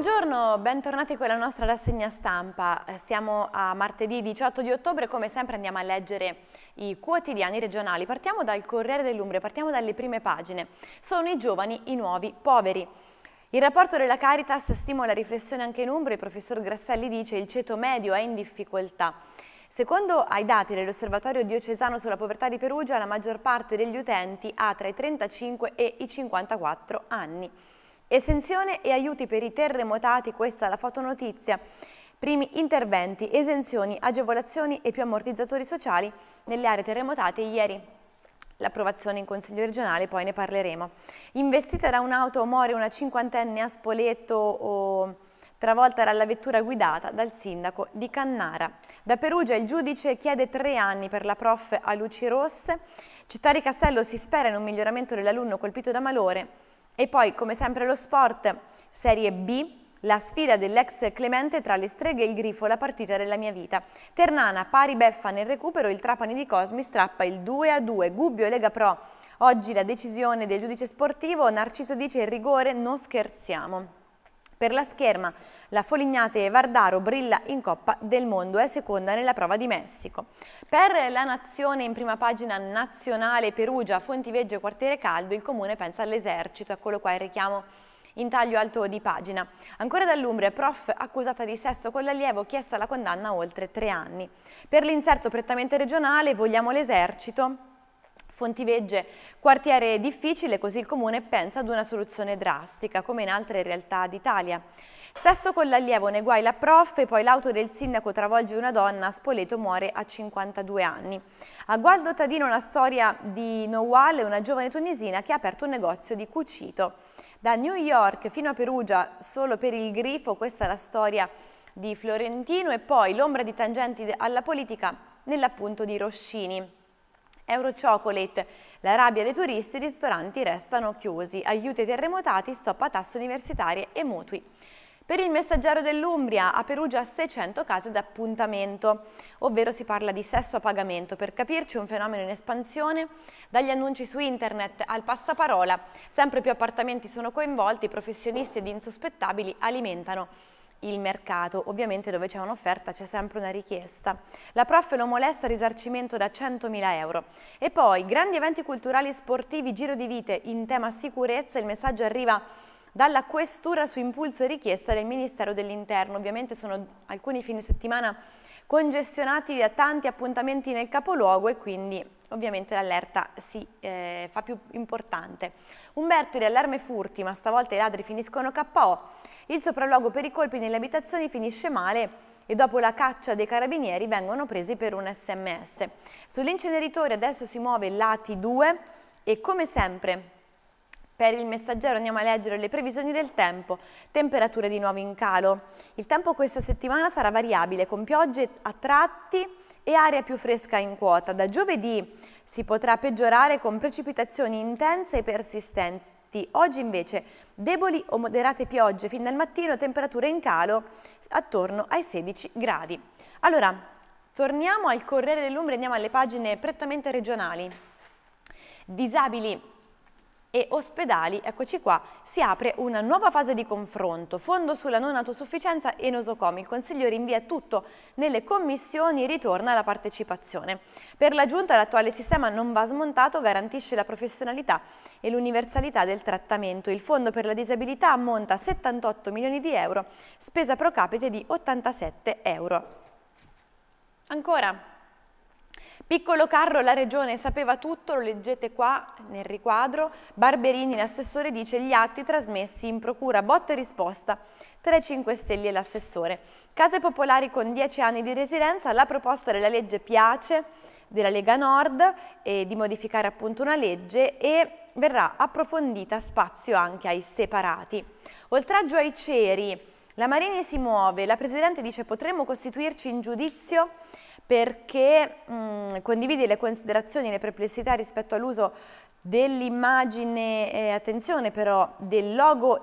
buongiorno, bentornati con la nostra rassegna stampa. Eh, siamo a martedì 18 di ottobre, come sempre andiamo a leggere i quotidiani regionali. Partiamo dal Corriere dell'Umbria, partiamo dalle prime pagine. Sono i giovani i nuovi poveri. Il rapporto della Caritas stimola la riflessione anche in Umbria, il professor Grasselli dice che il ceto medio è in difficoltà. Secondo ai dati dell'Osservatorio diocesano sulla povertà di Perugia, la maggior parte degli utenti ha tra i 35 e i 54 anni. Esenzione e aiuti per i terremotati, questa è la fotonotizia. Primi interventi, esenzioni, agevolazioni e più ammortizzatori sociali nelle aree terremotate ieri l'approvazione in Consiglio regionale, poi ne parleremo. Investita da un'auto muore una cinquantenne a Spoleto oh, travolta dalla vettura guidata dal sindaco di Cannara. Da Perugia il giudice chiede tre anni per la prof a luci rosse. Città di Castello si spera in un miglioramento dell'alunno colpito da malore e poi, come sempre, lo sport, Serie B, la sfida dell'ex Clemente tra le streghe e il grifo, la partita della mia vita. Ternana, pari beffa nel recupero, il Trapani di Cosmi strappa il 2-2, Gubbio e Lega Pro. Oggi la decisione del giudice sportivo, Narciso dice il rigore, non scherziamo. Per la scherma, la Folignate Vardaro brilla in Coppa del Mondo, è seconda nella prova di Messico. Per la nazione in prima pagina nazionale Perugia, Fontiveggio e Quartiere Caldo, il comune pensa all'esercito, eccolo qua il richiamo in taglio alto di pagina. Ancora dall'Umbria, prof accusata di sesso con l'allievo, chiesta la condanna a oltre tre anni. Per l'inserto prettamente regionale, vogliamo l'esercito Fontivegge, quartiere difficile, così il comune pensa ad una soluzione drastica, come in altre realtà d'Italia. Sesso con l'allievo, ne guai la prof e poi l'auto del sindaco travolge una donna, Spoleto muore a 52 anni. A Gualdo Tadino una storia di Nowal, una giovane tunisina che ha aperto un negozio di cucito. Da New York fino a Perugia, solo per il grifo, questa è la storia di Florentino e poi l'ombra di tangenti alla politica nell'appunto di Roscini. Euro Chocolate. La rabbia dei turisti, i ristoranti restano chiusi. Aiuti ai terremotati, stop a tasse universitarie e mutui. Per il messaggero dell'Umbria, a Perugia 600 case d'appuntamento, ovvero si parla di sesso a pagamento, per capirci un fenomeno in espansione, dagli annunci su internet al passaparola, sempre più appartamenti sono coinvolti, professionisti ed insospettabili alimentano il mercato. Ovviamente dove c'è un'offerta c'è sempre una richiesta. La prof non molesta risarcimento da 100.000 euro. E poi grandi eventi culturali e sportivi, giro di vite in tema sicurezza, il messaggio arriva dalla questura su impulso e richiesta del Ministero dell'Interno. Ovviamente sono alcuni fine settimana congestionati da tanti appuntamenti nel capoluogo e quindi ovviamente l'allerta si eh, fa più importante. Umberti, allarme furti, ma stavolta i ladri finiscono KO. Il sopralluogo per i colpi nelle abitazioni finisce male e dopo la caccia dei carabinieri vengono presi per un sms. Sull'inceneritore adesso si muove lati 2 e come sempre per il messaggero andiamo a leggere le previsioni del tempo, temperature di nuovo in calo. Il tempo questa settimana sarà variabile con piogge a tratti e aria più fresca in quota. Da giovedì si potrà peggiorare con precipitazioni intense e persistenti. Oggi invece deboli o moderate piogge fin dal mattino, temperature in calo attorno ai 16 gradi. Allora, torniamo al Corriere dell'Umbria, andiamo alle pagine prettamente regionali. Disabili e ospedali, eccoci qua, si apre una nuova fase di confronto, fondo sulla non autosufficienza e nosocomi, il Consiglio rinvia tutto nelle commissioni, ritorna alla partecipazione. Per la Giunta l'attuale sistema non va smontato, garantisce la professionalità e l'universalità del trattamento. Il fondo per la disabilità ammonta a 78 milioni di euro, spesa pro capite di 87 euro. Ancora, Piccolo carro, la regione sapeva tutto, lo leggete qua nel riquadro. Barberini, l'assessore, dice gli atti trasmessi in procura, botta e risposta tra i 5 Stelle e l'assessore. Case popolari con 10 anni di residenza, la proposta della legge piace della Lega Nord eh, di modificare appunto una legge e verrà approfondita spazio anche ai separati. Oltraggio ai ceri, la Marini si muove, la Presidente dice potremmo costituirci in giudizio perché mh, mm, condividi le considerazioni, e le perplessità rispetto all'uso dell'immagine, eh, attenzione però, del logo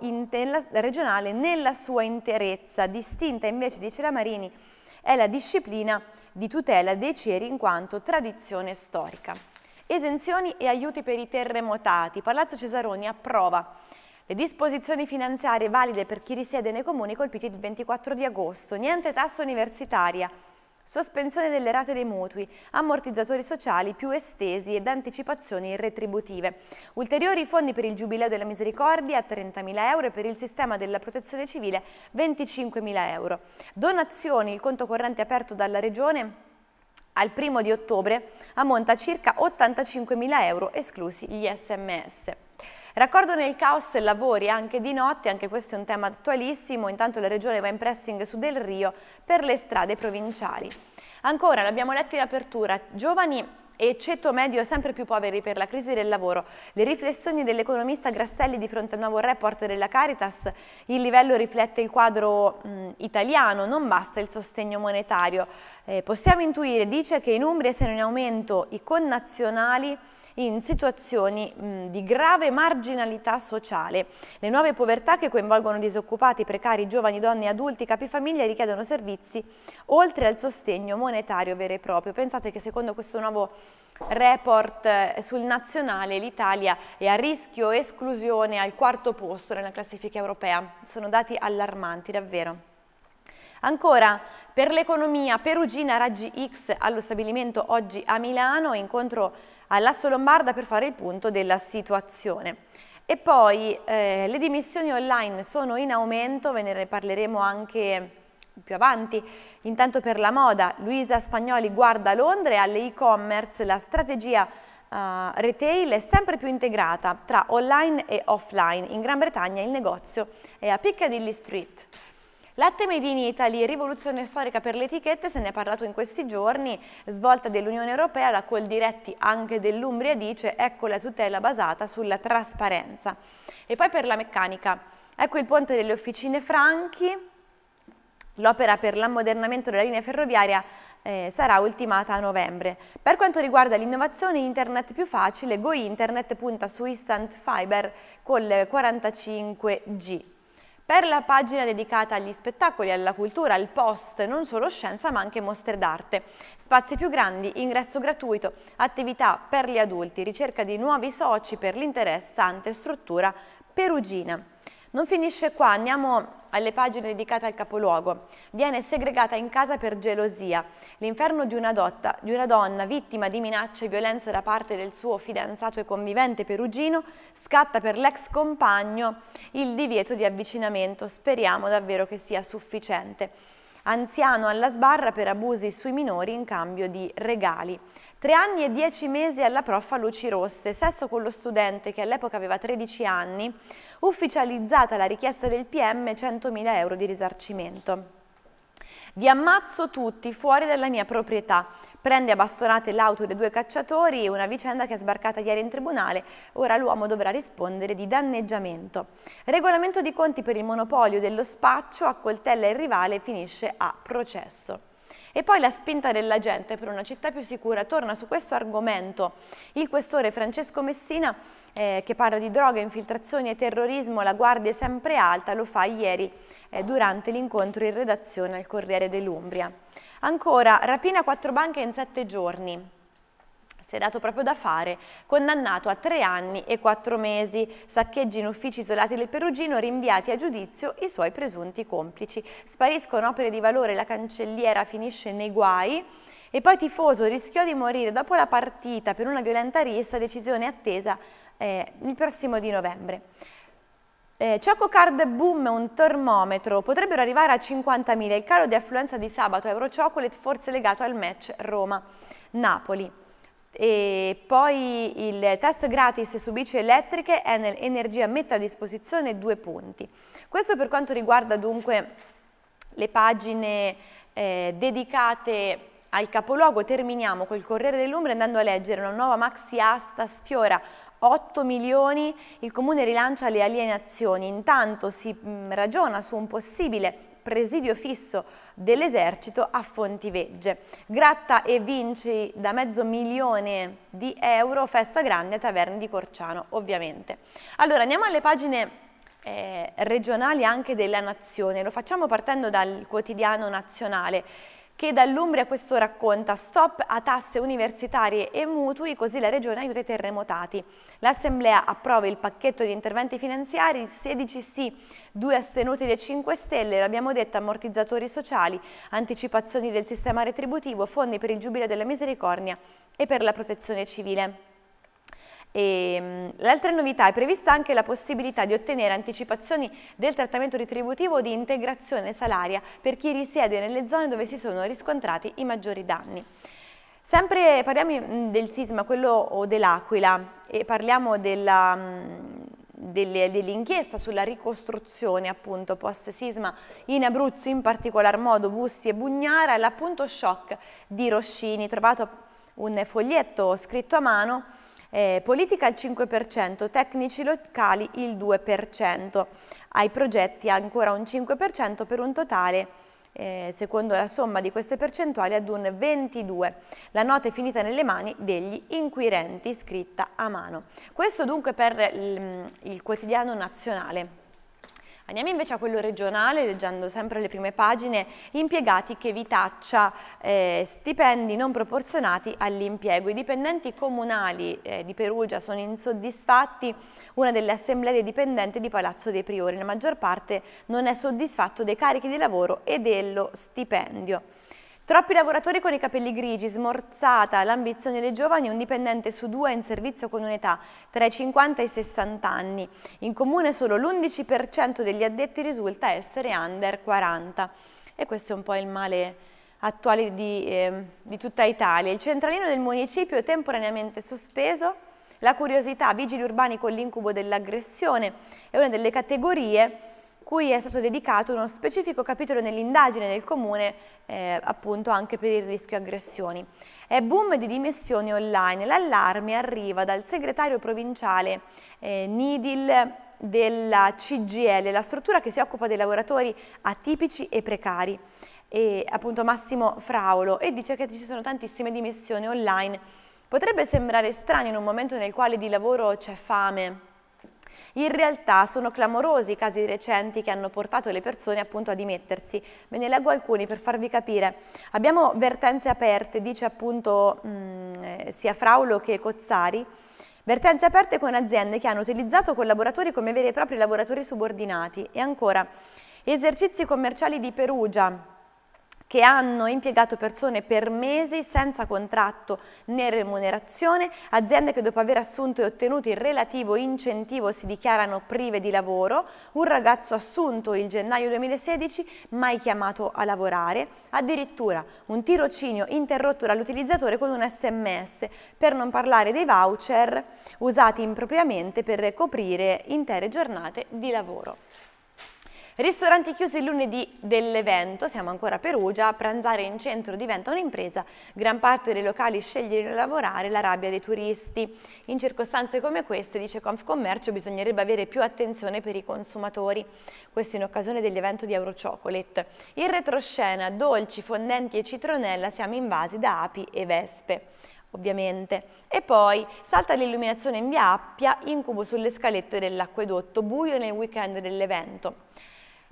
regionale nella sua interezza, distinta invece, dice la Marini, è la disciplina di tutela dei ceri in quanto tradizione storica. Esenzioni e aiuti per i terremotati. Palazzo Cesaroni approva le disposizioni finanziarie valide per chi risiede nei comuni colpiti il 24 di agosto. Niente tassa universitaria sospensione delle rate dei mutui, ammortizzatori sociali più estesi ed anticipazioni retributive. Ulteriori fondi per il Giubileo della Misericordia 30.000 euro e per il sistema della protezione civile 25.000 euro. Donazioni, il conto corrente aperto dalla Regione al primo di ottobre ammonta a circa 85.000 euro esclusi gli sms. Raccordo nel caos lavori anche di notte, anche questo è un tema attualissimo, intanto la Regione va in pressing su Del Rio per le strade provinciali. Ancora, l'abbiamo letto in apertura, giovani e ceto medio sempre più poveri per la crisi del lavoro. Le riflessioni dell'economista Grasselli di fronte al nuovo report della Caritas, il livello riflette il quadro mh, mm, italiano, non basta il sostegno monetario. Eh, possiamo intuire, dice che in Umbria siano in aumento i connazionali in situazioni mh, di grave marginalità sociale. Le nuove povertà che coinvolgono disoccupati, precari, giovani, donne, adulti, capifamiglia richiedono servizi oltre al sostegno monetario vero e proprio. Pensate che secondo questo nuovo report eh, sul nazionale l'Italia è a rischio esclusione al quarto posto nella classifica europea. Sono dati allarmanti davvero. Ancora, per l'economia, Perugina Raggi X allo stabilimento oggi a Milano, incontro all'Asso Lombarda per fare il punto della situazione. E poi eh, le dimissioni online sono in aumento, ve ne parleremo anche più avanti. Intanto per la moda, Luisa Spagnoli guarda Londra e alle e-commerce la strategia uh, retail è sempre più integrata tra online e offline. In Gran Bretagna il negozio è a Piccadilly Street. Latte Made in Italy, rivoluzione storica per le etichette, se ne è parlato in questi giorni, svolta dell'Unione Europea, la col diretti anche dell'Umbria dice ecco la tutela basata sulla trasparenza. E poi per la meccanica, ecco il ponte delle officine Franchi, L'opera per l'ammodernamento della linea ferroviaria eh, sarà ultimata a novembre. Per quanto riguarda l'innovazione internet più facile, Go Internet punta su Instant Fiber col 45G per la pagina dedicata agli spettacoli, alla cultura, al post, non solo scienza ma anche mostre d'arte. Spazi più grandi, ingresso gratuito, attività per gli adulti, ricerca di nuovi soci per l'interessante struttura perugina. Non finisce qua, andiamo alle pagine dedicate al capoluogo. Viene segregata in casa per gelosia. L'inferno di una, dotta, di una donna vittima di minacce e violenze da parte del suo fidanzato e convivente perugino scatta per l'ex compagno il divieto di avvicinamento. Speriamo davvero che sia sufficiente. Anziano alla sbarra per abusi sui minori in cambio di regali. Tre anni e dieci mesi alla prof a luci rosse, sesso con lo studente che all'epoca aveva 13 anni, ufficializzata la richiesta del PM 100.000 euro di risarcimento. Vi ammazzo tutti fuori dalla mia proprietà. Prende a bastonate l'auto dei due cacciatori, una vicenda che è sbarcata ieri in tribunale, ora l'uomo dovrà rispondere di danneggiamento. Regolamento di conti per il monopolio dello spaccio, accoltella il rivale e finisce a processo. E poi la spinta della gente per una città più sicura. Torna su questo argomento il questore Francesco Messina eh, che parla di droga, infiltrazioni e terrorismo, la guardia è sempre alta, lo fa ieri eh, durante l'incontro in redazione al Corriere dell'Umbria. Ancora, rapina a quattro banche in sette giorni si è dato proprio da fare, condannato a tre anni e quattro mesi, saccheggi in uffici isolati del Perugino, rinviati a giudizio i suoi presunti complici. Spariscono opere di valore, la cancelliera finisce nei guai, e poi tifoso rischiò di morire dopo la partita per una violenta rissa, decisione attesa eh, il prossimo di novembre. Eh, Card Boom, un termometro, potrebbero arrivare a 50.000, il calo di affluenza di sabato a Eurochocolate forse legato al match Roma-Napoli. E poi il test gratis su bici elettriche Enel Energia mette a disposizione due punti. Questo per quanto riguarda dunque le pagine eh, dedicate al capoluogo terminiamo col Corriere dell'Umbria andando a leggere una nuova maxi asta sfiora 8 milioni, il comune rilancia le alienazioni, intanto si mh, mm, ragiona su un possibile presidio fisso dell'esercito a Fontivegge. Gratta e vinci da mezzo milione di euro, festa grande a Taverne di Corciano, ovviamente. Allora, andiamo alle pagine eh, regionali anche della nazione, lo facciamo partendo dal quotidiano nazionale che dall'Umbria questo racconta stop a tasse universitarie e mutui così la regione aiuta i terremotati. L'Assemblea approva il pacchetto di interventi finanziari, 16 sì, 2 astenuti dei 5 Stelle, l'abbiamo detto, ammortizzatori sociali, anticipazioni del sistema retributivo, fondi per il Giubileo della Misericordia e per la protezione civile. Ehm, l'altra novità è prevista anche la possibilità di ottenere anticipazioni del trattamento retributivo di integrazione salaria per chi risiede nelle zone dove si sono riscontrati i maggiori danni. Sempre parliamo mm, del sisma, quello dell'Aquila, e parliamo mm, dell'inchiesta sulla ricostruzione appunto post sisma in Abruzzo, in particolar modo Bussi e Bugnara, e l'appunto shock di Roscini, trovato un foglietto scritto a mano eh, politica il 5%, tecnici locali il 2%, ai progetti ancora un 5% per un totale eh, secondo la somma di queste percentuali ad un 22. La nota è finita nelle mani degli inquirenti scritta a mano. Questo dunque per il, il quotidiano nazionale. Andiamo invece a quello regionale, leggendo sempre le prime pagine, impiegati che vi taccia eh, stipendi non proporzionati all'impiego. I dipendenti comunali eh, di Perugia sono insoddisfatti, una delle assemblee dei dipendenti di Palazzo dei Priori, la maggior parte non è soddisfatto dei carichi di lavoro e dello stipendio. Troppi lavoratori con i capelli grigi, smorzata l'ambizione dei giovani, un dipendente su due è in servizio con un'età tra i 50 e i 60 anni. In comune solo l'11% degli addetti risulta essere under 40. E questo è un po' il male attuale di, eh, di tutta Italia. Il centralino del municipio è temporaneamente sospeso, la curiosità, vigili urbani con l'incubo dell'aggressione, è una delle categorie cui è stato dedicato uno specifico capitolo nell'indagine del Comune eh, appunto anche per il rischio aggressioni. È boom di dimissioni online, l'allarme arriva dal segretario provinciale eh, Nidil della CGL, la struttura che si occupa dei lavoratori atipici e precari, e, appunto Massimo Fraolo, e dice che ci sono tantissime dimissioni online. Potrebbe sembrare strano in un momento nel quale di lavoro c'è fame, in realtà sono clamorosi i casi recenti che hanno portato le persone appunto a dimettersi. Ve ne leggo alcuni per farvi capire. Abbiamo vertenze aperte, dice appunto mh, mm, sia Fraulo che Cozzari, Vertenze aperte con aziende che hanno utilizzato collaboratori come veri e propri lavoratori subordinati e ancora esercizi commerciali di Perugia, che hanno impiegato persone per mesi senza contratto né remunerazione, aziende che dopo aver assunto e ottenuto il relativo incentivo si dichiarano prive di lavoro, un ragazzo assunto il gennaio 2016 mai chiamato a lavorare, addirittura un tirocinio interrotto dall'utilizzatore con un sms, per non parlare dei voucher usati impropriamente per coprire intere giornate di lavoro. Ristoranti chiusi lunedì dell'evento, siamo ancora a Perugia, pranzare in centro diventa un'impresa, gran parte dei locali sceglie di lavorare la rabbia dei turisti. In circostanze come queste, dice Confcommercio, bisognerebbe avere più attenzione per i consumatori. Questo in occasione dell'evento di Eurochocolate. In retroscena, dolci, fondenti e citronella siamo invasi da api e vespe ovviamente. E poi salta l'illuminazione in via Appia, incubo sulle scalette dell'acquedotto, buio nel weekend dell'evento.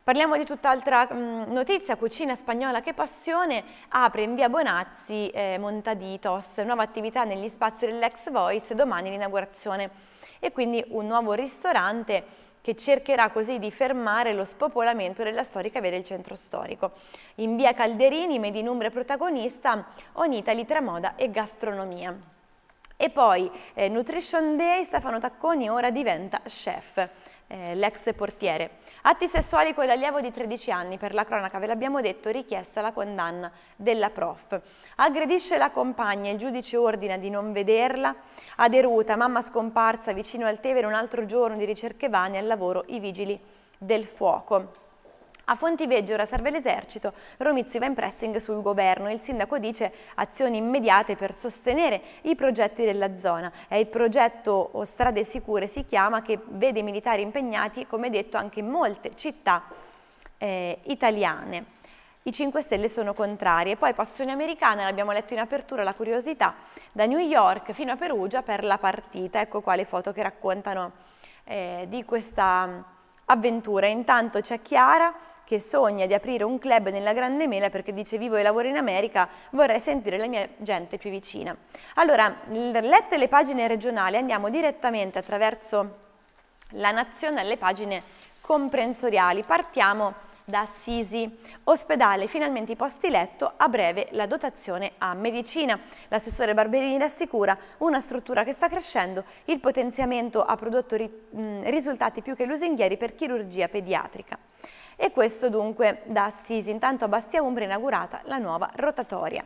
Parliamo di tutt'altra mm, notizia, Cucina Spagnola che Passione apre in via Bonazzi eh, Montaditos, nuova attività negli spazi dell'Ex Voice, domani l'inaugurazione e quindi un nuovo ristorante che cercherà così di fermare lo spopolamento della storica via del centro storico. In via Calderini, Medinumbra protagonista, Onitali tra moda e gastronomia. E poi eh, Nutrition Day, Stefano Tacconi ora diventa chef, eh, l'ex portiere. Atti sessuali con l'allievo di 13 anni, per la cronaca ve l'abbiamo detto, richiesta la condanna della prof. Aggredisce la compagna, il giudice ordina di non vederla. Aderuta, mamma scomparsa vicino al Tevere un altro giorno di ricerche vane al lavoro i vigili del fuoco. A Fontiveggio ora serve l'esercito, Romizzi va in pressing sul governo e il sindaco dice azioni immediate per sostenere i progetti della zona. È il progetto Strade Sicure si chiama che vede i militari impegnati come detto anche in molte città eh, italiane. I 5 Stelle sono contrari e poi passione americana, l'abbiamo letto in apertura, la curiosità, da New York fino a Perugia per la partita, ecco qua le foto che raccontano eh, di questa avventura. Intanto c'è Chiara che sogna di aprire un club nella Grande Mela perché dice vivo e lavoro in America, vorrei sentire la mia gente più vicina. Allora, lette le pagine regionali andiamo direttamente attraverso la nazione alle pagine comprensoriali. Partiamo da Sisi, Ospedale, finalmente i posti letto, a breve la dotazione a medicina. L'assessore Barberini rassicura una struttura che sta crescendo, il potenziamento ha prodotto ri risultati più che lusinghieri per chirurgia pediatrica. E questo dunque da Assisi, intanto a Bastia Umbria è inaugurata la nuova rotatoria.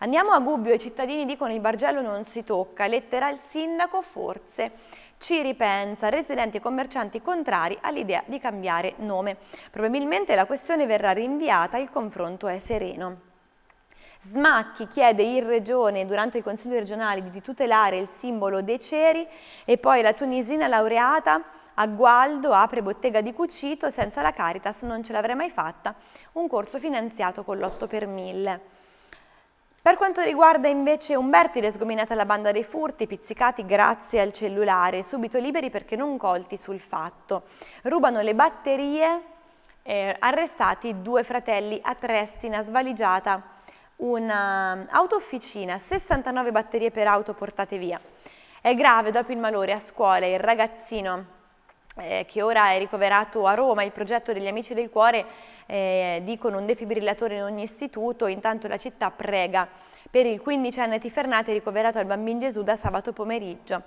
Andiamo a Gubbio, i cittadini dicono il Bargello non si tocca, lettera al sindaco forse ci ripensa, residenti e commercianti contrari all'idea di cambiare nome. Probabilmente la questione verrà rinviata, il confronto è sereno. Smacchi chiede in Regione durante il Consiglio regionale di tutelare il simbolo dei ceri e poi la tunisina laureata a Gualdo apre bottega di cucito, senza la Caritas non ce l'avrei mai fatta, un corso finanziato con l'8 per 1000. Per quanto riguarda invece Umberti, le sgominate alla banda dei furti, pizzicati grazie al cellulare, subito liberi perché non colti sul fatto. Rubano le batterie, eh, arrestati due fratelli a Trestina, svaligiata un'autofficina, 69 batterie per auto portate via. È grave, dopo il malore a scuola, il ragazzino eh, che ora è ricoverato a Roma, il progetto degli Amici del Cuore eh, dicono un defibrillatore in ogni istituto, intanto la città prega per il 15enne Tifernate ricoverato al Bambin Gesù da sabato pomeriggio.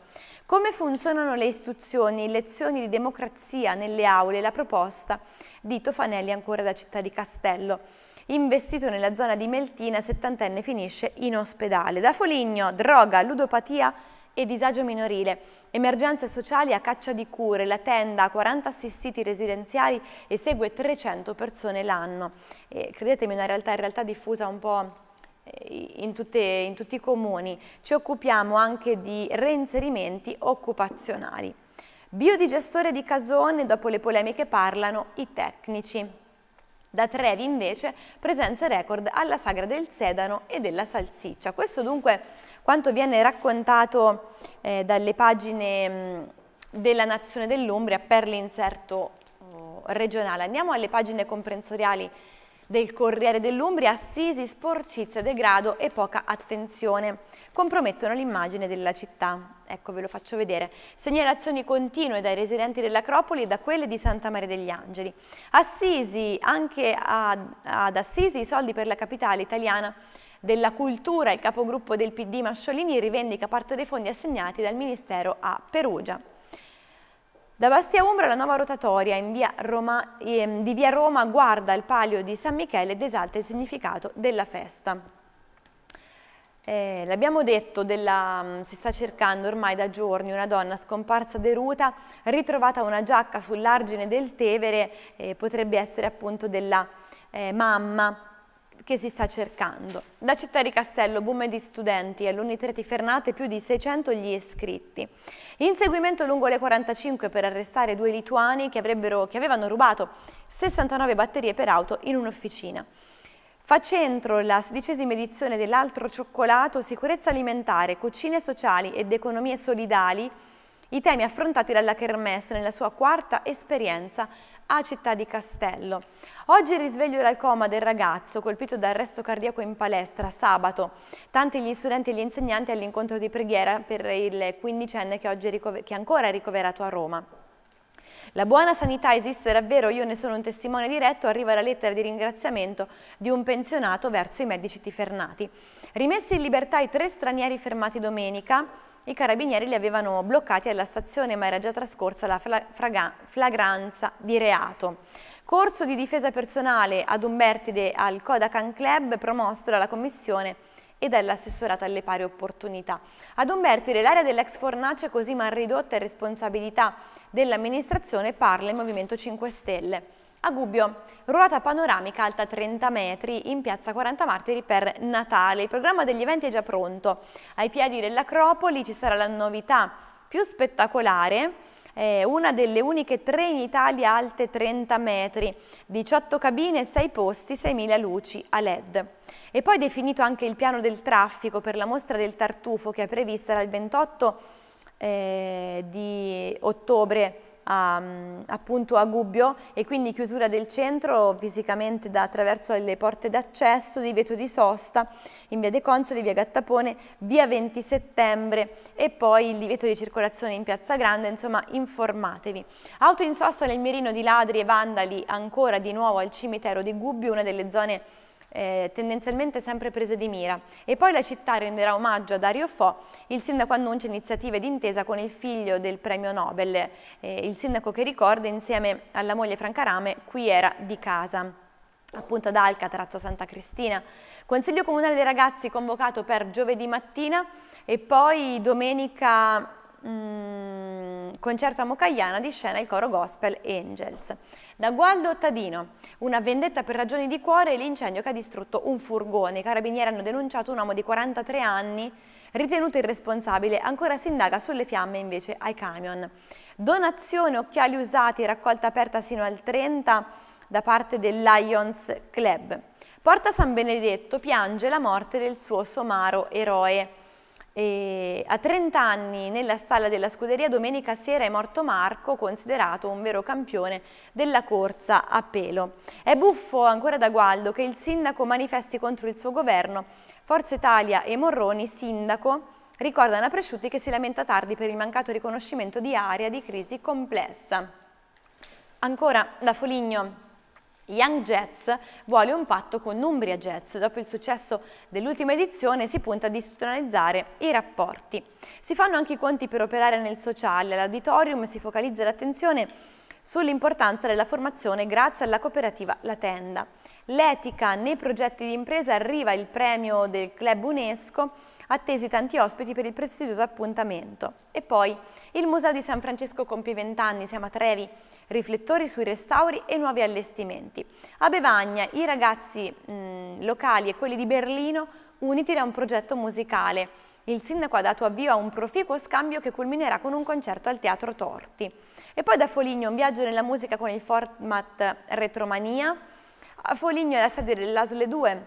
Come funzionano le istituzioni, lezioni di democrazia nelle aule, la proposta di Tofanelli ancora da Città di Castello. Investito nella zona di Meltina, settantenne finisce in ospedale. Da Foligno, droga, ludopatia, e disagio minorile, emergenze sociali a caccia di cure, la tenda, 40 assistiti residenziali e segue 300 persone l'anno. credetemi, una realtà, in realtà diffusa un po'... Eh, in, tutte, in tutti i comuni ci occupiamo anche di reinserimenti occupazionali. Biodigestore di Casone, dopo le polemiche parlano i tecnici. Da Trevi invece presenza record alla Sagra del Sedano e della Salsiccia. Questo dunque quanto viene raccontato eh, dalle pagine mm, della Nazione dell'Umbria per l'inserto oh, regionale. Andiamo alle pagine comprensoriali del Corriere dell'Umbria, assisi, sporcizia, degrado e poca attenzione. Compromettono l'immagine della città. Ecco, ve lo faccio vedere. Segnalazioni continue dai residenti dell'Acropoli e da quelle di Santa Maria degli Angeli. Assisi, anche ad Assisi i soldi per la capitale italiana della cultura. Il capogruppo del PD Masciolini rivendica parte dei fondi assegnati dal Ministero a Perugia. Da Bastia Umbra la nuova rotatoria via Roma, eh, di via Roma guarda il palio di San Michele ed esalta il significato della festa. Eh, L'abbiamo detto, della, mm, si sta cercando ormai da giorni una donna scomparsa deruta, ritrovata una giacca sull'argine del Tevere, eh, potrebbe essere appunto della eh, mamma che si sta cercando. Da Città di Castello, boom di studenti, e all'Unitreti Fernate più di 600 gli iscritti. Inseguimento lungo le 45 per arrestare due lituani che, che avevano rubato 69 batterie per auto in un'officina. Fa centro la sedicesima edizione dell'Altro Cioccolato, sicurezza alimentare, cucine sociali ed economie solidali, i temi affrontati dalla Kermesse nella sua quarta esperienza a Città di Castello. Oggi il risveglio dal coma del ragazzo colpito da arresto cardiaco in palestra sabato. Tanti gli studenti e gli insegnanti all'incontro di preghiera per il quindicenne che, che ancora è ricoverato a Roma. La buona sanità esiste davvero, io ne sono un testimone diretto, arriva la lettera di ringraziamento di un pensionato verso i medici tifernati. Rimessi in libertà i tre stranieri fermati domenica, i carabinieri li avevano bloccati alla stazione ma era già trascorsa la flagranza di reato. Corso di difesa personale ad Umbertide al Kodakan Club promosso dalla Commissione e dall'assessorata alle pari opportunità. Ad Umbertide l'area dell'ex fornace così mal ridotta è responsabilità dell'amministrazione parla il Movimento 5 Stelle. A Gubbio, ruota panoramica alta 30 metri in piazza 40 Martiri per Natale. Il programma degli eventi è già pronto. Ai piedi dell'Acropoli ci sarà la novità più spettacolare eh, una delle uniche tre in Italia alte 30 metri, 18 cabine, 6 posti, 6.000 luci a LED. E poi definito anche il piano del traffico per la mostra del tartufo che è prevista dal 28 eh, di ottobre a, mm, appunto a Gubbio e quindi chiusura del centro fisicamente da, attraverso le porte d'accesso, divieto di sosta in via De Consoli, via Gattapone, via 20 settembre e poi il divieto di circolazione in piazza Grande, insomma informatevi. Auto in sosta nel mirino di ladri e vandali ancora di nuovo al cimitero di Gubbio, una delle zone eh, tendenzialmente sempre prese di mira. E poi la città renderà omaggio a Dario Fo, il sindaco annuncia iniziative d'intesa con il figlio del premio Nobel, eh, il sindaco che ricorda insieme alla moglie Franca Rame, qui era di casa appunto ad Alca, Terrazza Santa Cristina. Consiglio Comunale dei Ragazzi convocato per giovedì mattina e poi domenica... Mm, concerto a Mocagliana di scena il coro gospel Angels. Da Gualdo Tadino, una vendetta per ragioni di cuore e l'incendio che ha distrutto un furgone. I carabinieri hanno denunciato un uomo di 43 anni ritenuto irresponsabile, ancora si indaga sulle fiamme invece ai camion. Donazione occhiali usati, raccolta aperta sino al 30 da parte del Lions Club. Porta San Benedetto piange la morte del suo somaro eroe. E a 30 anni nella stalla della scuderia domenica sera è morto Marco, considerato un vero campione della corsa a pelo. È buffo ancora da Gualdo che il sindaco manifesti contro il suo governo. Forza Italia e Morroni, sindaco, ricordano a Presciuti che si lamenta tardi per il mancato riconoscimento di area di crisi complessa. Ancora da Foligno Young Jazz vuole un patto con Umbria Jazz. Dopo il successo dell'ultima edizione si punta a istituzionalizzare i rapporti. Si fanno anche i conti per operare nel sociale. All'auditorium si focalizza l'attenzione sull'importanza della formazione grazie alla cooperativa La Tenda. L'etica nei progetti di impresa arriva il premio del Club UNESCO, attesi tanti ospiti per il prestigioso appuntamento. E poi il Museo di San Francesco compie 20 anni, siamo a Trevi, riflettori sui restauri e nuovi allestimenti. A Bevagna i ragazzi mh, locali e quelli di Berlino uniti da un progetto musicale. Il sindaco ha dato avvio a un proficuo scambio che culminerà con un concerto al Teatro Torti. E poi da Foligno un viaggio nella musica con il format Retromania, a Foligno, alla sede dell'ASLE 2,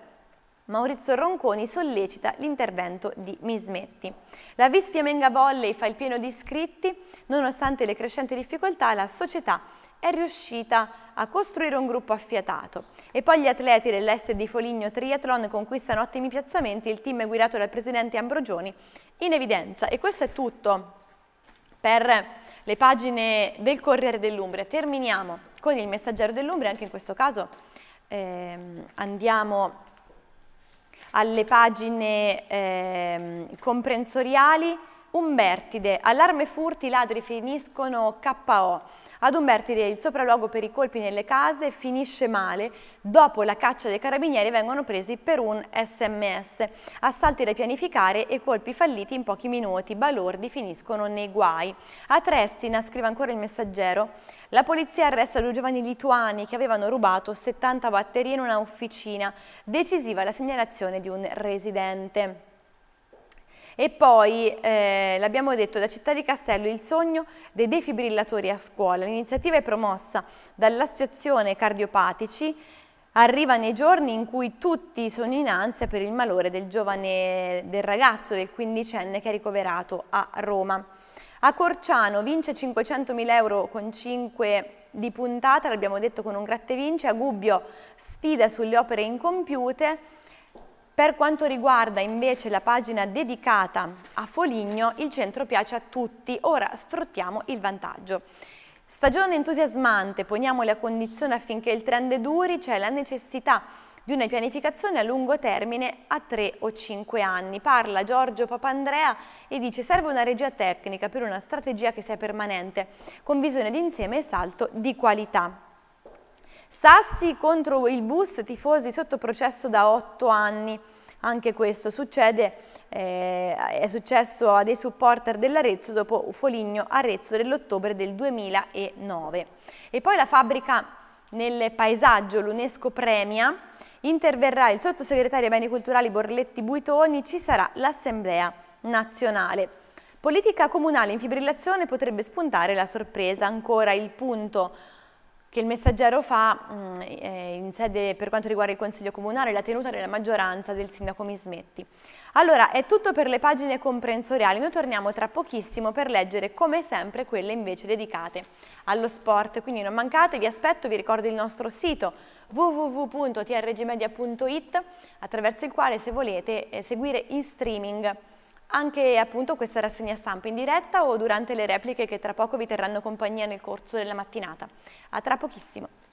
Maurizio Ronconi sollecita l'intervento di Mismetti. La Vis Fiamenga Volley fa il pieno di iscritti, nonostante le crescenti difficoltà la società è riuscita a costruire un gruppo affiatato. E poi gli atleti dell'Est di Foligno Triathlon conquistano ottimi piazzamenti, il team guidato dal presidente Ambrogioni in evidenza. E questo è tutto per le pagine del Corriere dell'Umbria. Terminiamo con il messaggero dell'Umbria, anche in questo caso ehm, andiamo alle pagine ehm, comprensoriali, Umbertide, allarme furti, ladri finiscono KO. Ad Umbertide il sopralluogo per i colpi nelle case finisce male, dopo la caccia dei carabinieri vengono presi per un sms. Assalti da pianificare e colpi falliti in pochi minuti, balordi finiscono nei guai. A Trestina scrive ancora il messaggero, la polizia arresta due giovani lituani che avevano rubato 70 batterie in una officina, decisiva la segnalazione di un residente. E poi, eh, l'abbiamo detto, da Città di Castello il sogno dei defibrillatori a scuola. L'iniziativa è promossa dall'Associazione Cardiopatici, arriva nei giorni in cui tutti sono in ansia per il malore del giovane, del ragazzo del quindicenne che è ricoverato a Roma. A Corciano vince 500.000 euro con 5 di puntata, l'abbiamo detto con un gratte vince, a Gubbio sfida sulle opere incompiute, per quanto riguarda invece la pagina dedicata a Foligno, il centro piace a tutti, ora sfruttiamo il vantaggio. Stagione entusiasmante, poniamo la condizione affinché il trend duri, c'è la necessità di una pianificazione a lungo termine a 3 o 5 anni. Parla Giorgio Papandrea e dice serve una regia tecnica per una strategia che sia permanente, con visione d'insieme e salto di qualità. Sassi contro il bus, tifosi sotto processo da 8 anni. Anche questo succede, eh, è successo a dei supporter dell'Arezzo dopo Foligno Arezzo dell'ottobre del 2009. E poi la fabbrica nel paesaggio, l'UNESCO premia, interverrà il sottosegretario ai beni culturali Borletti Buitoni, ci sarà l'assemblea nazionale. Politica comunale in fibrillazione potrebbe spuntare la sorpresa, ancora il punto che il messaggero fa mh, mm, eh, in sede per quanto riguarda il Consiglio Comunale, la tenuta della maggioranza del Sindaco Mismetti. Allora, è tutto per le pagine comprensoriali, noi torniamo tra pochissimo per leggere come sempre quelle invece dedicate allo sport, quindi non mancate, vi aspetto, vi ricordo il nostro sito www.trgmedia.it attraverso il quale se volete eh, seguire in streaming anche appunto questa rassegna stampa in diretta o durante le repliche che tra poco vi terranno compagnia nel corso della mattinata. A tra pochissimo.